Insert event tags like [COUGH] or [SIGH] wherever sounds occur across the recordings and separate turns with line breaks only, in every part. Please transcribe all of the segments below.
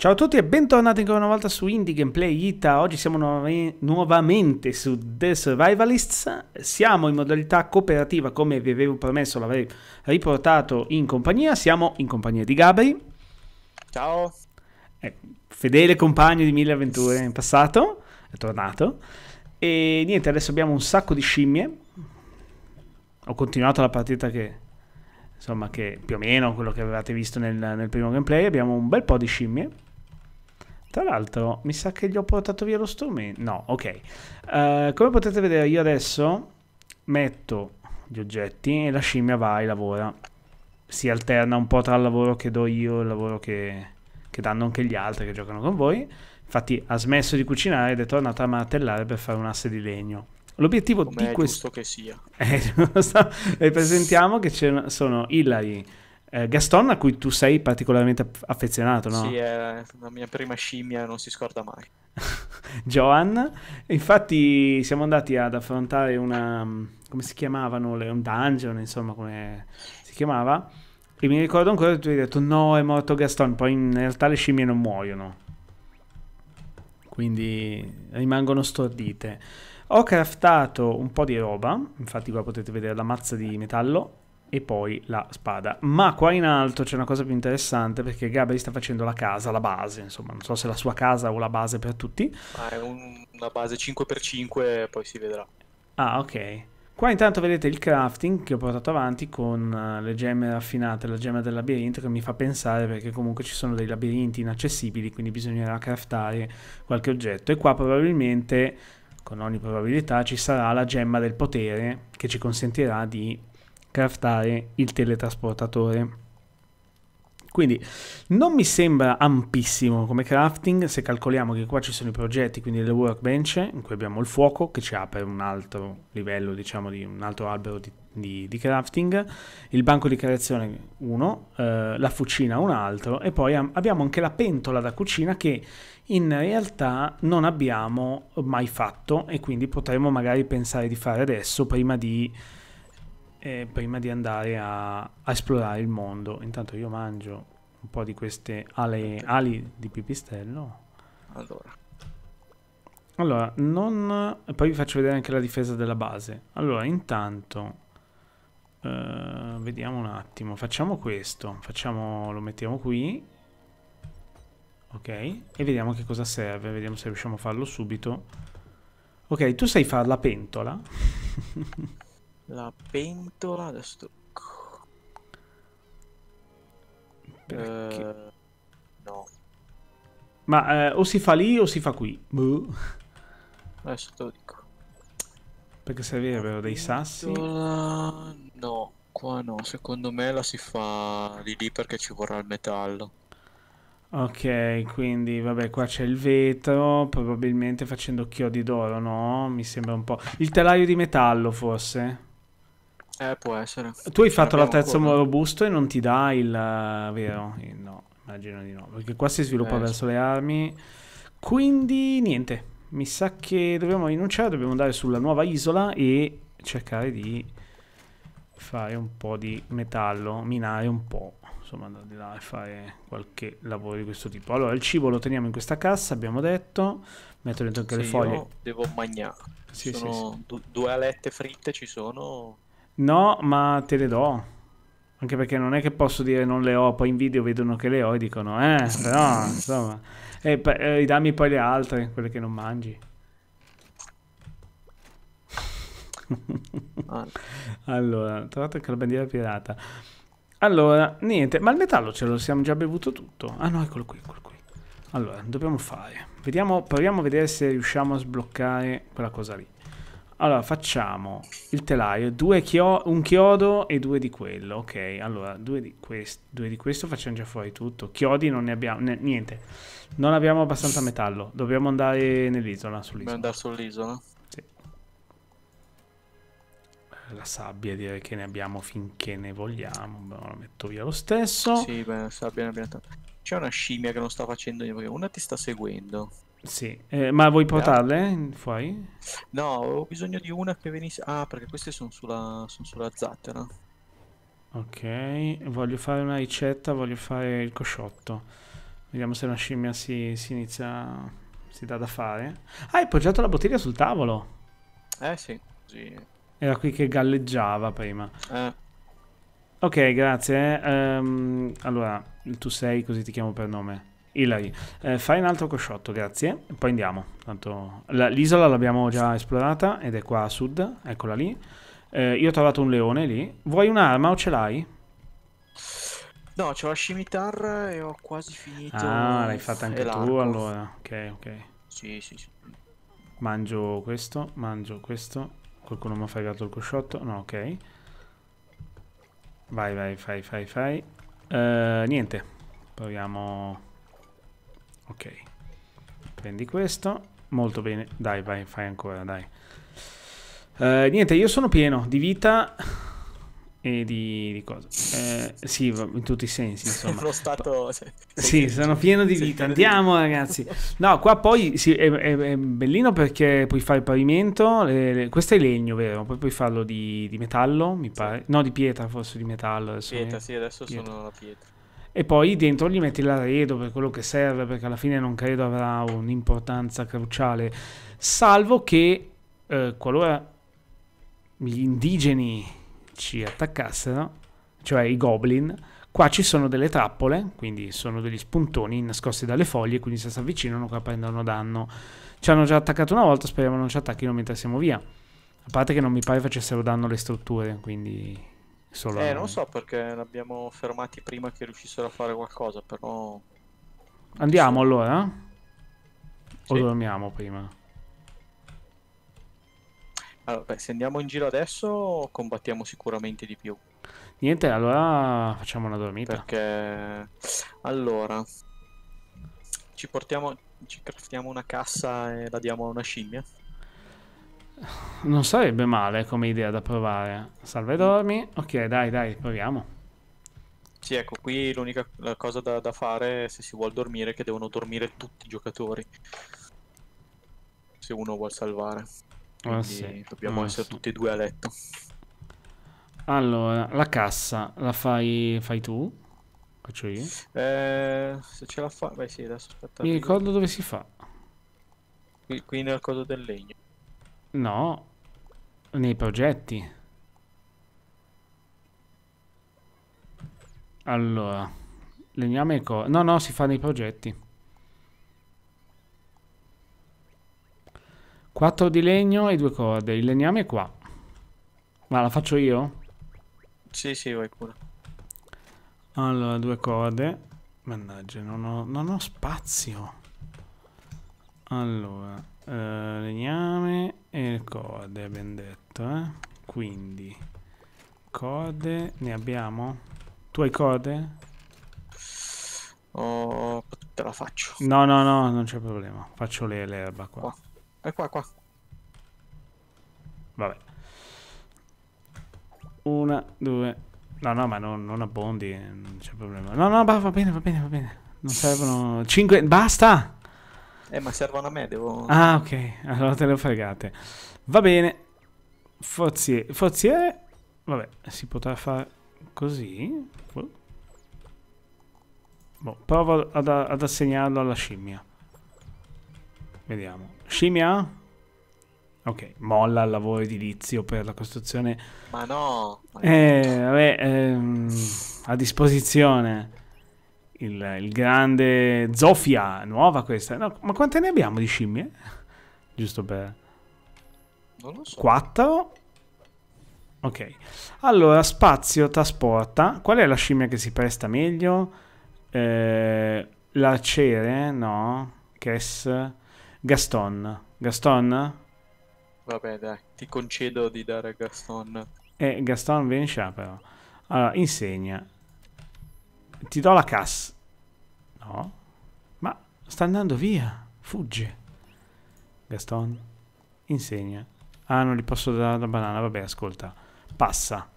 Ciao a tutti e bentornati ancora una volta su Indie Gameplay Ita. Oggi siamo nu nuovamente su The Survivalists. Siamo in modalità cooperativa, come vi avevo promesso, l'avrei riportato in compagnia. Siamo in compagnia di Gabri. Ciao. Eh, fedele compagno di mille avventure in passato, è tornato. E niente, adesso abbiamo un sacco di scimmie. Ho continuato la partita che insomma che più o meno quello che avevate visto nel, nel primo gameplay abbiamo un bel po' di scimmie tra l'altro, mi sa che gli ho portato via lo strumento. No, ok. Uh, come potete vedere, io adesso metto gli oggetti e la scimmia va e lavora. Si alterna un po' tra il lavoro che do io e il lavoro che, che danno anche gli altri che giocano con voi. Infatti ha smesso di cucinare ed è tornata a martellare per fare un asse di legno. L'obiettivo di questo... È giusto che sia. Ripresentiamo [LAUGHS] eh, che sono Hillary, eh, Gaston, a cui tu sei particolarmente affezionato, no? Sì,
è la mia prima scimmia, non si scorda mai.
[LAUGHS] Joan, infatti siamo andati ad affrontare una... Mm, come si chiamavano? un dungeon, insomma, come si chiamava. E mi ricordo ancora che tu hai detto no, è morto Gaston, poi in realtà le scimmie non muoiono. Quindi rimangono stordite. Ho craftato un po' di roba, infatti qua potete vedere la mazza di metallo e poi la spada. Ma qua in alto c'è una cosa più interessante perché Gabri sta facendo la casa, la base, insomma, non so se la sua casa o la base per tutti.
Ah, è un, una base 5x5, poi si vedrà.
Ah, ok. Qua intanto vedete il crafting che ho portato avanti con eh, le gemme raffinate, la gemma del labirinto che mi fa pensare perché comunque ci sono dei labirinti inaccessibili, quindi bisognerà craftare qualche oggetto e qua probabilmente con ogni probabilità ci sarà la gemma del potere che ci consentirà di craftare il teletrasportatore. Quindi non mi sembra ampissimo come crafting se calcoliamo che qua ci sono i progetti, quindi le workbench, in cui abbiamo il fuoco che ci apre un altro livello, diciamo, di un altro albero di, di, di crafting, il banco di creazione uno, eh, la fucina un altro e poi abbiamo anche la pentola da cucina che in realtà non abbiamo mai fatto e quindi potremmo magari pensare di fare adesso prima di eh, prima di andare a, a, esplorare il mondo. Intanto io mangio un po' di queste ale, ali di pipistrello. Allora. Allora, non... poi vi faccio vedere anche la difesa della base. Allora, intanto... Uh, vediamo un attimo. Facciamo questo. Facciamo, lo mettiamo qui. Ok. E vediamo che cosa serve. Vediamo se riusciamo a farlo subito. Ok, tu sai fare la pentola. [LAUGHS]
La pentola adesso tocco. Perché? Eh, no.
Ma eh, o si fa lì o si fa qui. Buh.
Adesso te lo dico. Perché servirebbero dei sassi? No, qua no. Secondo me la si fa di lì perché ci vorrà il metallo.
Ok, quindi vabbè, qua c'è il vetro, probabilmente facendo chiodi d'oro, no? Mi sembra un po'... Il telaio di metallo, forse?
Eh, può essere. Tu hai fatto l'altezza
robusto e non ti dà il... Eh, vero? Eh, no, immagino di no. Perché qua si sviluppa eh, verso sì. le armi. Quindi, niente. Mi sa che dobbiamo rinunciare, dobbiamo andare sulla nuova isola e cercare di fare un po' di metallo, minare un po', insomma andare di là e fare qualche lavoro di questo tipo. Allora il cibo lo teniamo in questa cassa, abbiamo detto, metto dentro anche sì, le foglie.
devo mangiare. Sì, sono sì, sì. due alette fritte ci sono,
No, ma te le do. Anche perché non è che posso dire non le ho, poi in video vedono che le ho e dicono, eh, però, insomma. E eh, dammi poi le altre, quelle che non mangi. Ah. allora, trovate anche la bandiera pirata. Allora, niente, ma il metallo ce lo siamo già bevuto tutto. Ah no, eccolo qui, eccolo qui. Allora, dobbiamo fare. Vediamo, proviamo a vedere se riusciamo a sbloccare quella cosa lì. Allora, facciamo il telaio, chio- un chiodo e due di quello, ok? Allora, due di, quest- due di questo facciamo già fuori tutto. Chiodi non ne abbiamo, ne- niente. Non abbiamo abbastanza metallo, dobbiamo andare nell'isola, sull'isola. Dobbiamo
andare sull'isola? Sì.
La sabbia direi che ne abbiamo finché
ne vogliamo, Beh, la metto via lo stesso. Sì, beh, sabbia ne abbiamo tanto. C'è una scimmia che non sta facendo niente, una ti sta seguendo. Sì,
eh, ma vuoi portarle fuori?
No, ho bisogno di una che venisse... Ah, perché queste sono sulla, sono sulla zattera.
Ok, voglio fare una ricetta, voglio fare il cosciotto. Vediamo se la scimmia si, si inizia... si dà da fare. Ah, hai poggiato la bottiglia sul tavolo!
Eh sì, così...
Era qui che galleggiava prima. Eh. Ok, grazie. Um, allora, tu sei, così ti chiamo per nome. Ilari. Eh, fai un altro cosciotto, grazie. Poi andiamo. Tanto... La, l'isola l'abbiamo già esplorata ed è qua a sud. Eccola lì. Eh, io ho trovato un leone lì. Vuoi un'arma o ce l'hai?
No, ho la scimitarra e ho quasi finito. Ah, l'hai fatta anche tu allora. Ok, ok. Sì, sì, sì.
Mangio questo, mangio questo. Qualcuno mi ha fregato il cosciotto. No, ok. Vai, vai, fai, fai, fai. Uh, niente. Proviamo ok prendi questo molto bene dai vai fai ancora dai eh, niente io sono pieno di vita e di, di cosa eh, sì in tutti i sensi [LAUGHS] insomma sono stato sì sono pieno di vita andiamo ragazzi no qua poi sì, è, è, è, bellino perché puoi fare il pavimento le, le, questo è legno vero poi puoi farlo di, di metallo mi pare no di pietra forse
di metallo pietra eh. sì adesso pietra. sono la pietra
e poi dentro gli metti l'arredo per quello che serve, perché alla fine non credo avrà un'importanza cruciale, salvo che eh, qualora gli indigeni ci attaccassero, cioè i goblin, qua ci sono delle trappole, quindi sono degli spuntoni nascosti dalle foglie, quindi se si avvicinano qua prendono danno. Ci hanno già attaccato una volta, speriamo non ci attacchino mentre siamo via. A parte che non mi pare facessero danno alle strutture, quindi Solo eh, non
so perché l'abbiamo fermati prima che riuscissero a fare qualcosa, però...
Andiamo allora? Sì. O dormiamo prima?
Allora, beh, se andiamo in giro adesso combattiamo sicuramente di più.
Niente, allora facciamo una
dormita. Perché... Allora... Ci portiamo... Ci craftiamo una cassa e la diamo a una scimmia?
Non sarebbe male come idea da provare. Salve mm. dormi. Ok, dai, dai, proviamo.
Sì, ecco, qui l'unica cosa da, da, fare se si vuole dormire è che devono dormire tutti i giocatori. Se uno vuole salvare. Ah, sì. Dobbiamo ah, essere sì. tutti e due a letto.
Allora, la cassa la fai, fai tu? Faccio io?
Eh, se ce la fa... Beh sì, adesso aspetta. Mi ricordo dove si fa. Qui, qui nella cosa del legno.
No, nei progetti. Allora, legname e coro. No, no, si fa nei progetti. 4 di legno e 2 corde. Il legname è qua. Ma la faccio io? Sì, sì, vai pure. Allora, 2 corde. Mannaggia, non ho, non ho spazio. Allora, eh, legname e il code abbiamo detto eh? quindi code ne abbiamo tu hai code?
Oh, te la faccio
no no no non c'è problema faccio l'erba qua. qua è qua qua vabbè una due no no ma non, non abbondi non c'è problema no no va bene va bene va bene non servono 5 basta
eh, ma servono a me, devo... Ah, ok,
allora te le fregate. Va bene. Forziere. Forziere... Vabbè, si potrà fare così. Boh, boh provo ad, ad assegnarlo alla scimmia. Vediamo. Scimmia? Ok, molla il lavoro edilizio per la costruzione. Ma no! Eh, vabbè, ehm, a disposizione il, il grande Zofia, nuova questa. No, ma quante ne abbiamo di scimmie? Giusto per... Non lo so. 4. Ok. Allora, spazio, trasporta. Qual è la scimmia che si presta meglio? Eh, L'arciere? No. Kess? Gaston. Gaston?
Vabbè, dai. Ti concedo di dare a Gaston.
Eh, Gaston vieni però. Allora, insegna. Ti do la cassa. No. Ma sta andando via. Fugge. Gaston. Insegna. Ah, non gli posso dare la banana. Vabbè, ascolta. Passa.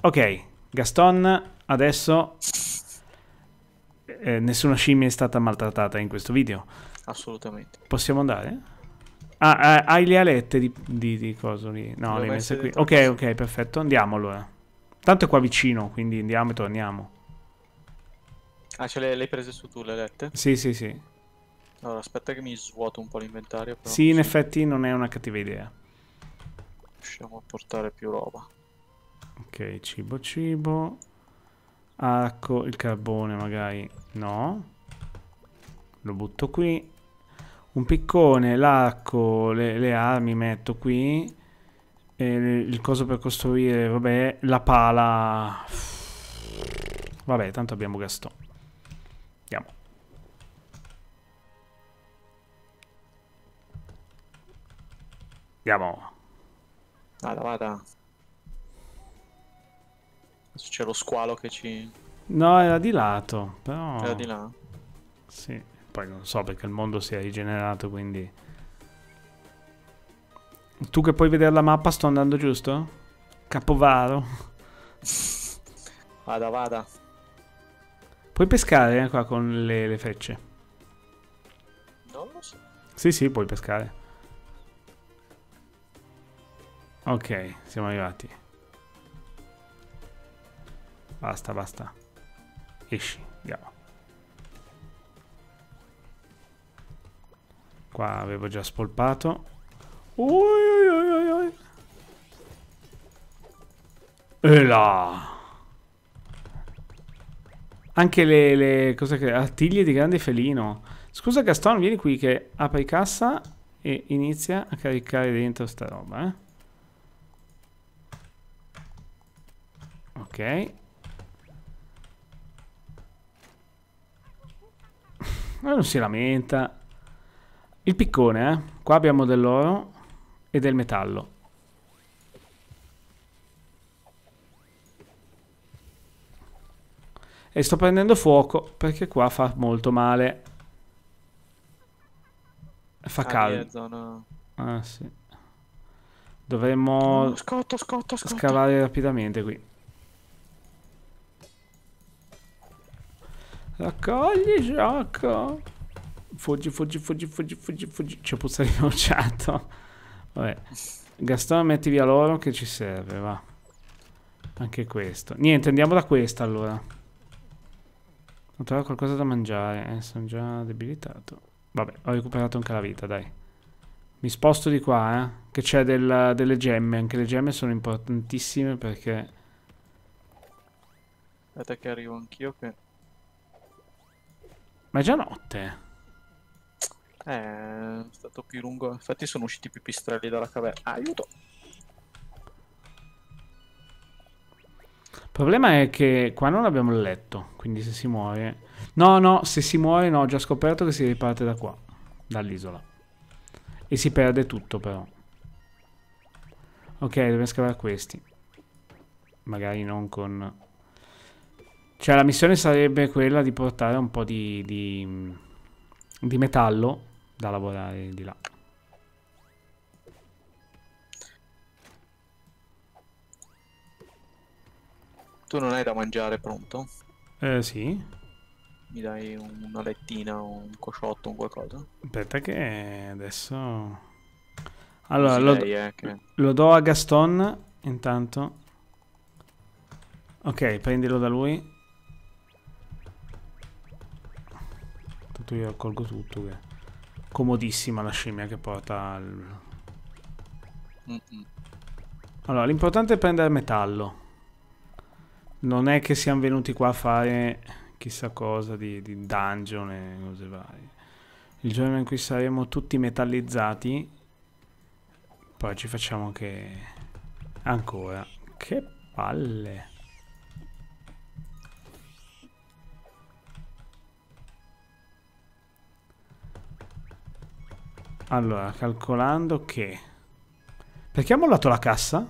Ok. Gaston, adesso... Eh, nessuna scimmia è stata maltrattata in questo video.
Assolutamente.
Possiamo andare? Ah, eh, hai le alette di, di, di cosa lì? No, le hai messe qui. Ok, ok, perfetto. Andiamo allora. Eh. Tanto è qua vicino, quindi andiamo e torniamo.
Ah, ce le, hai prese su tu le lette? Sì, sì, sì. Allora, aspetta che mi svuoto un po' l'inventario. Sì, in sì. effetti
non è una cattiva idea.
Riusciamo a portare più roba.
Ok, cibo, cibo. Arco, il carbone magari no. Lo butto qui. Un piccone, l'arco, le, le, armi metto qui. E il coso per costruire, vabbè, la pala... Vabbè, tanto abbiamo Gaston.
Andiamo. Vada, vada. Adesso c'è lo squalo che ci...
No, era di lato, però... Era di là? Sì, poi non so perché il mondo si è rigenerato, quindi... Tu che puoi vedere la mappa sto andando giusto? Capovaro.
[LAUGHS] Vada, vada.
Puoi pescare eh, qua con le, le frecce. Non lo so. Sì, sì, puoi pescare. Ok, siamo arrivati. Basta, basta. Esci, andiamo. Qua avevo già spolpato. Ui, ui, ui, E là. Anche le, le cose che... Artiglie di grande felino. Scusa Gaston, vieni qui che apri cassa e inizia a caricare dentro sta roba, eh. Ok. Ma [LAUGHS] ah, non si lamenta. Il piccone, eh. Qua abbiamo dell'oro e del metallo. E sto prendendo fuoco perché qua fa molto male. Fa ah, caldo. Zona... Ah, sì. Dovremmo scotto, scotto, scotto. scavare rapidamente qui. Raccogli, gioco. Fuggi, fuggi, fuggi, fuggi, fuggi, fuggi. C'è puzza di nociato. Vabbè. Gastone, metti via l'oro che ci serve, va. Anche questo. Niente, andiamo da questa allora. Ho trovato qualcosa da mangiare. Eh, sono già debilitato. Vabbè, ho recuperato anche la vita, dai. Mi sposto di qua, eh. Che c'è delle gemme. Anche le gemme sono importantissime perché...
Aspetta che arrivo anch'io che... Ma è già notte. Eh, è stato più lungo. Infatti sono usciti più pipistrelli dalla caverna. Aiuto!
Il problema è che qua non abbiamo il letto, quindi se si muore... No, no, se si muore no, ho già scoperto che si riparte da qua, dall'isola. E si perde tutto però. Ok, dobbiamo scavare questi. Magari non con... Cioè la missione sarebbe quella di portare un po' di, di, di metallo da lavorare di là.
Tu non hai da mangiare pronto?
Eh sì.
Mi dai una lettina, un cosciotto, un qualcosa? Aspetta che
adesso... Allora, lo, lei, eh, che... lo do a Gaston intanto. Ok, prendilo da lui. soprattutto io raccolgo tutto che comodissima la scimmia che porta al... mm -mm. Allora, l'importante è prendere metallo. Non è che siamo venuti qua a fare chissà cosa di, di dungeon e cose varie. Il giorno in cui saremo tutti metallizzati, poi ci facciamo che... Ancora. Che palle. Allora, calcolando che... Perché ha mollato la cassa?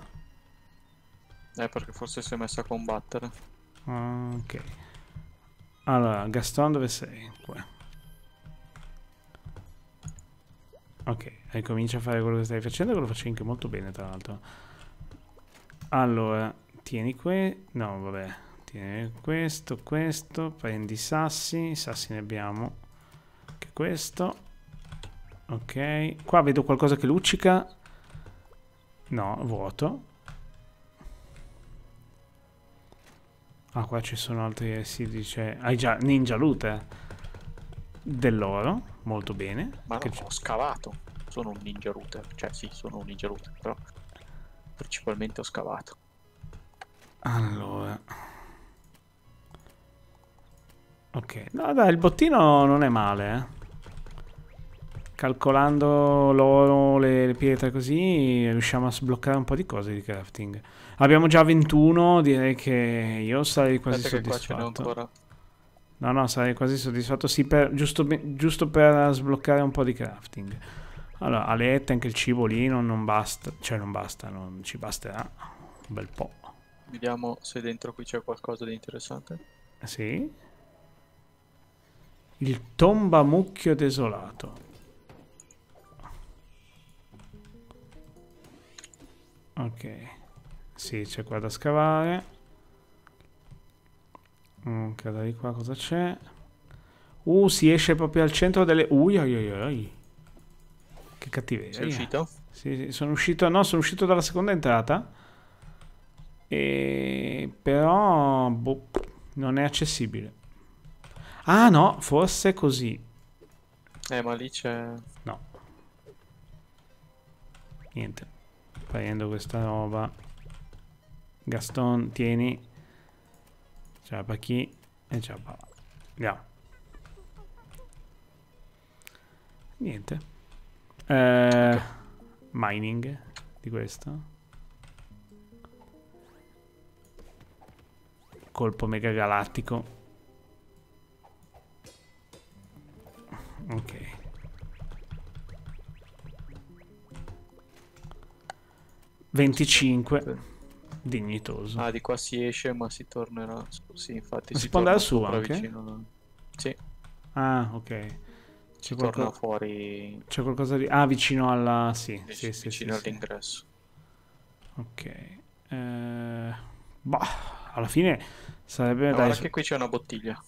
Eh, perché forse si è messa a combattere.
Ok. Allora, Gaston dove sei? Qua. Ok, ricomincia a fare quello che stai facendo, che lo faccio anche molto bene, tra l'altro. Allora, tieni qui... No, vabbè. Tieni questo, questo, prendi i sassi, i sassi ne abbiamo. Anche questo. Ok, qua vedo qualcosa che luccica. No, vuoto. Ah, qua ci sono altri, si dice... Cioè, hai già ninja loot dell'oro,
molto bene. Ma che no, ho scavato. Sono un ninja router, cioè sì, sono un ninja router, però principalmente ho scavato. Allora. Ok,
no dai, il bottino non è male, eh calcolando l'oro, le, le pietre così, riusciamo a sbloccare un po' di cose di crafting. Abbiamo già 21, direi che io sarei quasi Aspetta soddisfatto. No, no, sarei quasi soddisfatto, sì, per, giusto, giusto, per sbloccare un po' di crafting. Allora, alette, anche il cibo lì non, non basta, cioè non basta, non ci basterà un bel po'.
Vediamo se dentro qui c'è qualcosa di interessante.
Sì. Il tombamucchio desolato. Ok. Sì, c'è qua da scavare. Ok, da di qua cosa c'è? Uh, si esce proprio al centro delle... Ui, ui, ui, ui. Che cattiveria. Sei uscito? Sì, sì, sono uscito... No, sono uscito dalla seconda entrata. E... Però... Boh, non è accessibile. Ah, no, forse così.
Eh, ma lì c'è...
No. Niente prendo questa roba Gaston tieni ciapa chi e ciapa andiamo niente eh, mining di questo colpo mega galattico 25. Sì. Dignitoso. Ah,
di qua si esce, ma si tornerà. Sì, infatti. Si, si, può andare su anche? Vicino... Sì.
Ah, ok. C'è qualcosa... fuori. C'è qualcosa di. Ah, vicino alla. Sì, sì, sì. vicino sì, all'ingresso. Ok. Eh... Bah, alla fine sarebbe. Guarda dai... che
qui c'è una bottiglia.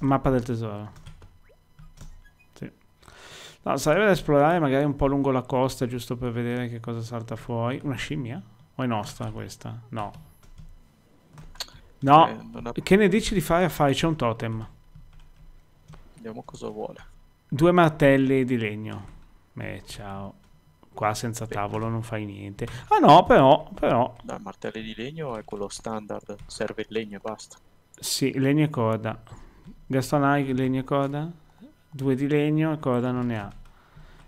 Mappa del tesoro. No, sarebbe da esplorare magari un po' lungo la costa, giusto per vedere che cosa salta fuori. Una scimmia? O è nostra questa? No. No. Eh, che ne dici di fare affari? C'è un totem.
Vediamo cosa vuole.
Due martelli di legno. Eh, ciao. Qua senza Beh.
tavolo non fai niente. Ah no, però, però... No, martelli di legno è quello standard. Serve il legno e basta.
Sì, legno e corda. hai legno e corda? Due di legno e corda non ne ha.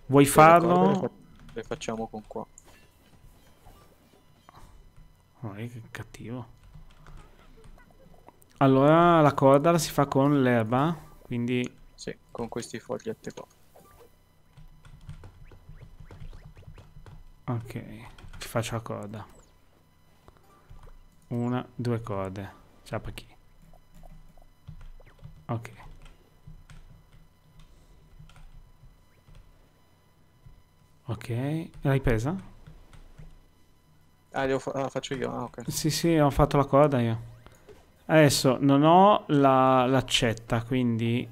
Vuoi Io farlo?
Le facciamo con qua.
Oh, eh, che cattivo. Allora la corda la si fa con l'erba,
quindi... Sì, con questi foglietti qua.
Ok, ti faccio la corda. Una, due corde. Ciao chi. Ok. Ok, l'hai presa?
Ah, la fa ah, faccio io, ah, ok. Sì,
sì, ho fatto la corda io. Adesso non ho l'accetta, la quindi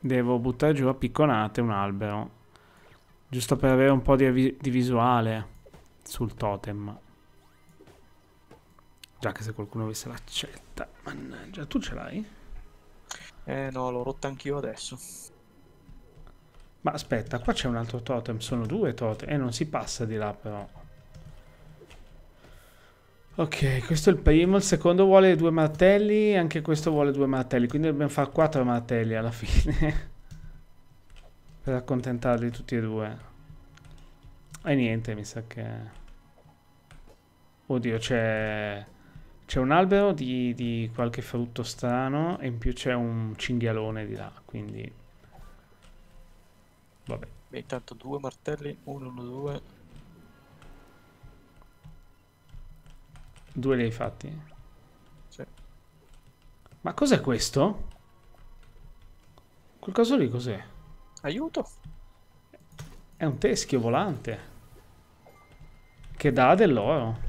devo buttare giù a picconate un albero. Giusto per avere un po' di, di visuale sul totem. Già che se qualcuno avesse l'accetta.
Mannaggia, tu ce l'hai? Eh no, l'ho rotta anch'io adesso.
Ma aspetta, qua c'è un altro totem, sono due totem e eh, non si passa di là però. Ok, questo è il primo, il secondo vuole due martelli, anche questo vuole due martelli, quindi dobbiamo fare quattro martelli alla [LAUGHS] fine. per accontentarli tutti e due. E niente, mi sa che... Oddio, c'è... C'è un albero di, di qualche frutto strano e in più c'è un cinghialone di là, quindi... Vabbè.
Beh, intanto due martelli, uno, uno, due.
Due li hai fatti? Sì. Ma cos'è questo? Quel coso lì cos'è? Aiuto! È un teschio volante. Che dà dell'oro.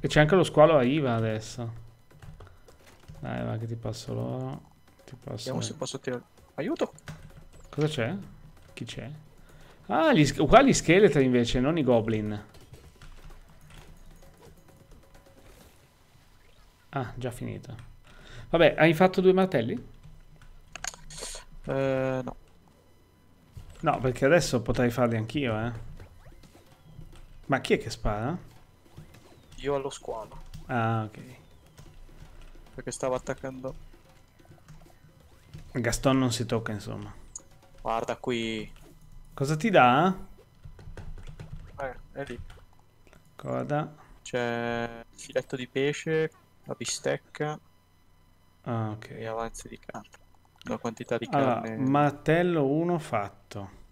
E c'è anche lo squalo a IVA adesso. Dai, va che ti passo l'oro. Ti passa... Vediamo se
posso tirare. Aiuto!
Cosa c'è? Chi c'è? Ah, gli, qua gli scheletri invece, non i goblin. Ah, già finito. Vabbè, hai fatto due martelli? Eh, no. No, perché adesso potrei farli anch'io, eh. Ma chi è che spara?
Io allo squalo. Ah, ok. Perché stavo attaccando
Gaston non si tocca, insomma.
Guarda qui. Cosa ti dà? Eh, è lì. Coda. C'è filetto di pesce, la bistecca. Ah, ok. E avanzi di carne. La quantità di allora,
Martello 1 fatto.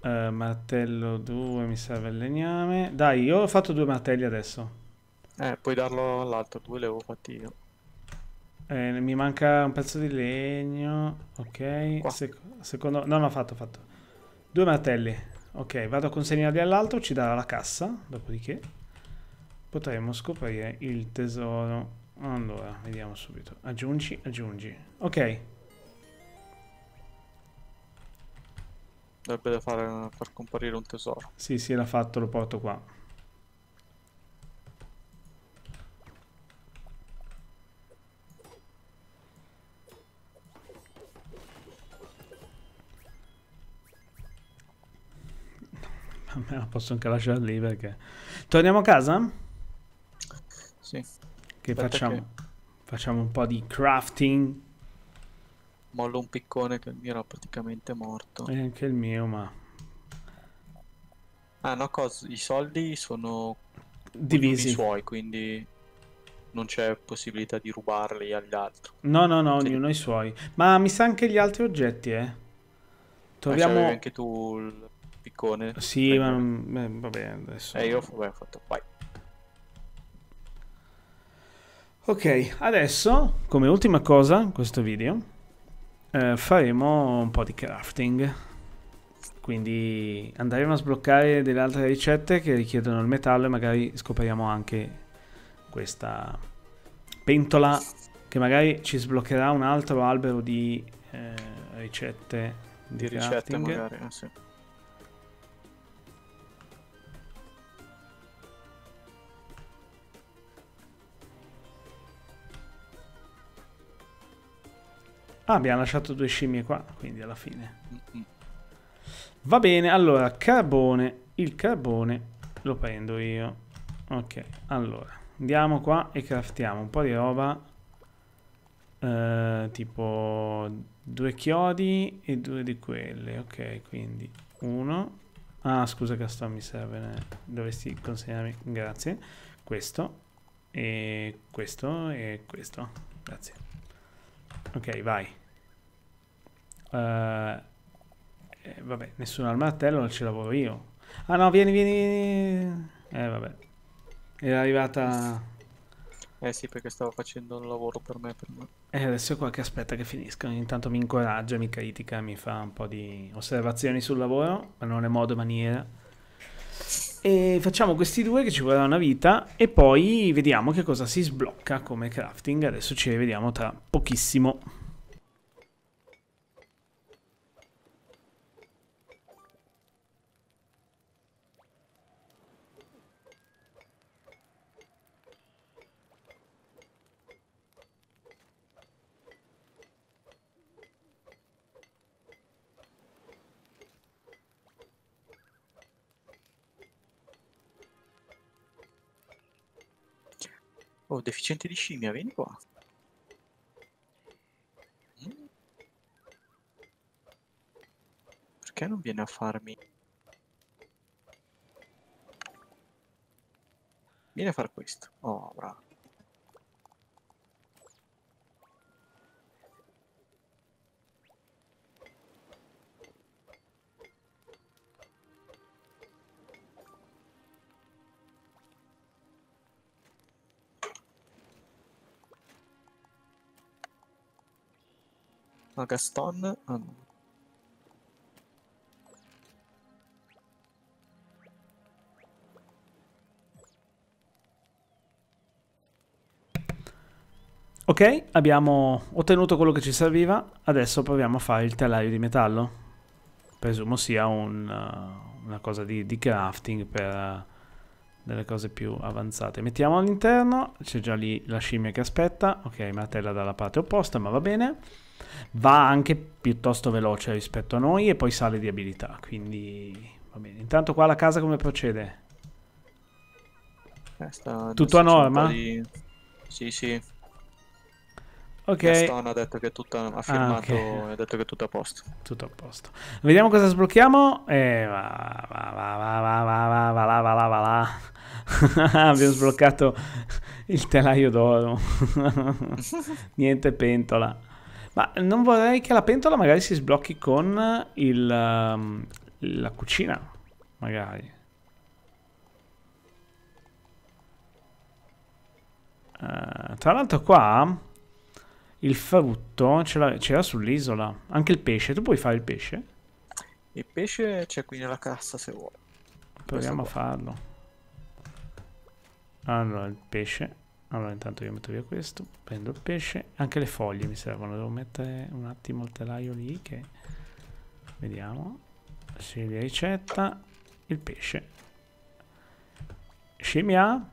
Uh, martello 2 mi serve il legname. Dai, io ho fatto due martelli adesso.
Eh, puoi darlo all'altro, due le ho fatti io.
Eh, mi manca un pezzo di legno. Ok. Sec secondo... No, no, fatto, fatto. Due martelli. Ok, vado a consegnarli all'altro, ci darà la cassa. Dopodiché potremo scoprire il tesoro. Allora, vediamo subito. Aggiungi, aggiungi. Ok.
Dovrebbe far, far comparire un tesoro.
Sì, sì, l'ha fatto, lo porto qua. me la posso anche lasciare lì perché... Torniamo a casa? Sì. Che Aspetta facciamo? Che... Facciamo un po' di crafting.
Mollo un piccone che il mio era praticamente morto.
E anche il mio, ma...
Ah no, cosa? I soldi sono... Divisi. I suoi, quindi non c'è possibilità di rubarli agli altri.
No, no, no, ognuno ha i suoi. Ma mi sa anche gli altri oggetti, eh. Ah, Troviamo... Ma anche
tu il piccone.
Sì, Beh, ma beh, bene adesso... Eh, io
vabbè, ho fatto, vai.
Ok, adesso, come ultima cosa in questo video, eh, faremo un po' di crafting. Quindi andremo a sbloccare delle altre ricette che richiedono il metallo e magari scopriamo anche questa pentola che magari ci sbloccherà un altro albero di eh, ricette di, di ricette magari, eh, sì. Ah, abbiamo lasciato due scimmie qua, quindi alla fine. Va bene, allora, carbone. Il carbone lo prendo io. Ok, allora, andiamo qua e craftiamo un po' di roba. Eh, tipo due chiodi e due di quelle. Ok, quindi uno. Ah, scusa che Gaston, mi serve. Eh, dovresti consegnarmi, grazie. Questo e questo e questo. Grazie. Ok, vai. Eh, eh, vabbè, nessuno al martello, non ci lavoro io. Ah no, vieni, vieni, vieni. Eh, vabbè. Era arrivata...
Eh sì, perché stavo facendo un lavoro per me. Per me.
E eh, adesso è qua che aspetta che finisca. Ogni tanto mi incoraggia, mi critica, mi fa un po' di osservazioni sul lavoro, ma non è modo e maniera. E facciamo questi due che ci vorrà una vita e poi vediamo che cosa si sblocca come crafting. Adesso ci rivediamo tra pochissimo.
Oh, deficiente di scimmia, vieni qua. Mm. Perché non viene a farmi... Vieni a far questo. Oh, bravo. Ma Gaston... Ah, no.
Ok, abbiamo ottenuto quello che ci serviva, adesso proviamo a fare il telaio di metallo. Presumo sia un, uh, una cosa di, di crafting per... Uh, delle cose più avanzate. Mettiamo all'interno, c'è già lì la scimmia che aspetta, ok, Matella dalla parte opposta, ma va bene. Va anche piuttosto veloce rispetto a noi e poi sale di abilità, quindi va bene. Intanto qua la casa come procede?
Eh, tutto a norma? Di... Sì, sì. Ok. Gaston ha detto che tutto ha firmato ah, okay. ha detto che tutto a posto. Tutto a posto.
Vediamo cosa sblocchiamo. E eh, va, va, va, va, va, va, va, va, va, va, va, va, va. [LAUGHS] Abbiamo sbloccato il telaio d'oro. [LAUGHS] Niente pentola. Ma non vorrei che la pentola magari si sblocchi con il, um, la cucina, magari. Uh, tra l'altro qua il frutto c'era sull'isola. Anche il pesce. Tu puoi fare il pesce?
Il pesce c'è qui nella cassa se vuoi. Proviamo a
farlo. Allora, il pesce. Allora, intanto io metto via questo. Prendo il pesce. Anche le foglie mi servono. Devo mettere un attimo il telaio lì che... Vediamo. Scegli ricetta. Il pesce. Scimmia.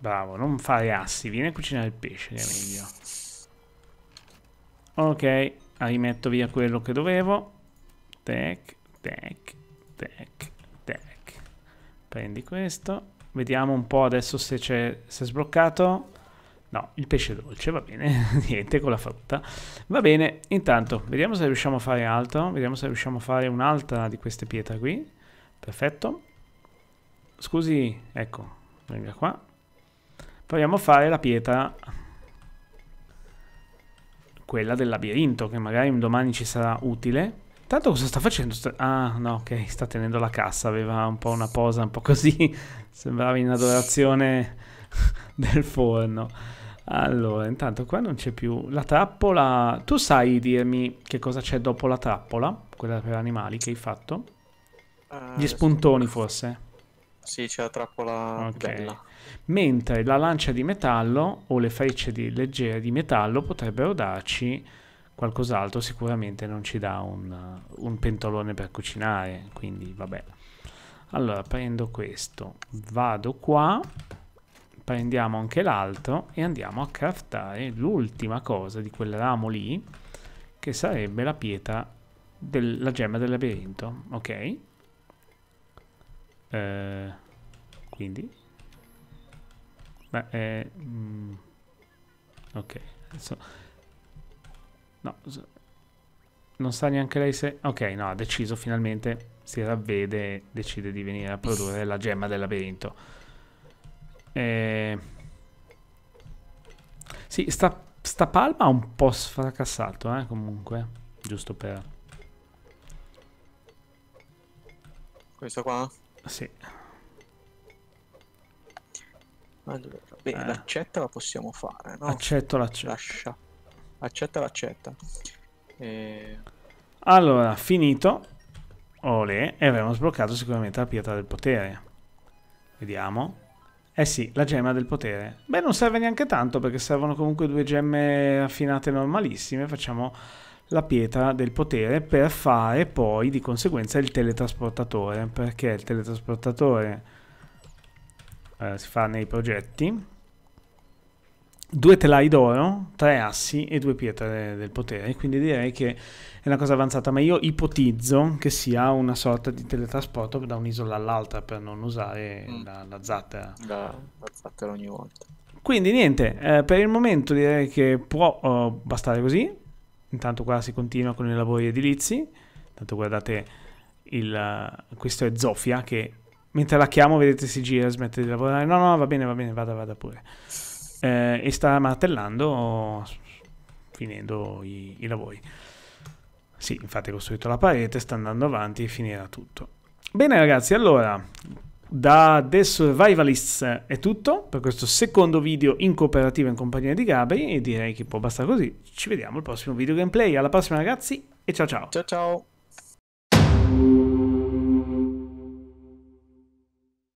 Bravo, non fare assi. Vieni a cucinare il pesce, che è meglio. Ok, rimetto via quello che dovevo. Tac, tac, tac, tac. Prendi questo. Vediamo un po' adesso se, se è sbloccato. No, il pesce dolce, va bene, [LAUGHS] niente con la frutta. Va bene, intanto, vediamo se riusciamo a fare altro, vediamo se riusciamo a fare un'altra di queste pietre qui. Perfetto. Scusi, ecco, venga qua. Proviamo a fare la pietra, quella del labirinto, che magari un domani ci sarà utile. Tanto cosa sta facendo? Ah, no, ok, sta tenendo la cassa, aveva un po' una posa un po' così, [LAUGHS] sembrava in adorazione [LAUGHS] del forno. Allora, intanto qua non c'è più la trappola. Tu sai dirmi che cosa c'è dopo la trappola, quella per animali che hai fatto? Eh, Gli spuntoni forse?
Sì, c'è la trappola okay. bella.
Mentre la lancia di metallo o le frecce di leggere di metallo potrebbero darci qualcos'altro sicuramente non ci dà un, un pentolone per cucinare, quindi vabbè. Allora prendo questo, vado qua, prendiamo anche l'altro e andiamo a craftare l'ultima cosa di quel ramo lì, che sarebbe la pietra della gemma del labirinto, ok? Eh, quindi... Beh, eh, mm, ok, adesso No, non sa neanche lei se... Ok, no, ha deciso finalmente, si ravvede e decide di venire a produrre la gemma del labirinto. Eh... Sì, sta, sta palma ha un po' sfracassato, eh, comunque.
Giusto per... Questo qua? Sì. Allora, bene, eh. l'accetta la possiamo fare, no? Accetto l'accetta. Lascia Accetta l'accetta. E...
Allora, finito. Ole, e abbiamo sbloccato sicuramente la pietra del potere. Vediamo. Eh sì, la gemma del potere. Beh, non serve neanche tanto perché servono comunque due gemme raffinate normalissime. Facciamo la pietra del potere per fare poi di conseguenza il teletrasportatore. Perché il teletrasportatore eh, si fa nei progetti due telai d'oro, tre assi e due pietre del potere, quindi direi che è una cosa avanzata, ma io ipotizzo che sia una sorta di teletrasporto da un'isola all'altra per non usare mm. la, la zattera. La, la zattera ogni volta. Quindi niente, eh, per il momento direi che può oh, bastare così, intanto qua si continua con i lavori edilizi, intanto guardate il, eh, questo è Zofia che mentre la chiamo vedete si gira e smette di lavorare, no no va bene va bene vada vada pure eh, e sta martellando finendo i, i lavori. Sì, infatti ha costruito la parete, sta andando avanti e finirà tutto. Bene ragazzi, allora da The Survivalists è tutto per questo secondo video in cooperativa in compagnia di Gabri e direi che può bastare così. Ci vediamo al prossimo video gameplay, alla prossima ragazzi e ciao ciao. Ciao ciao.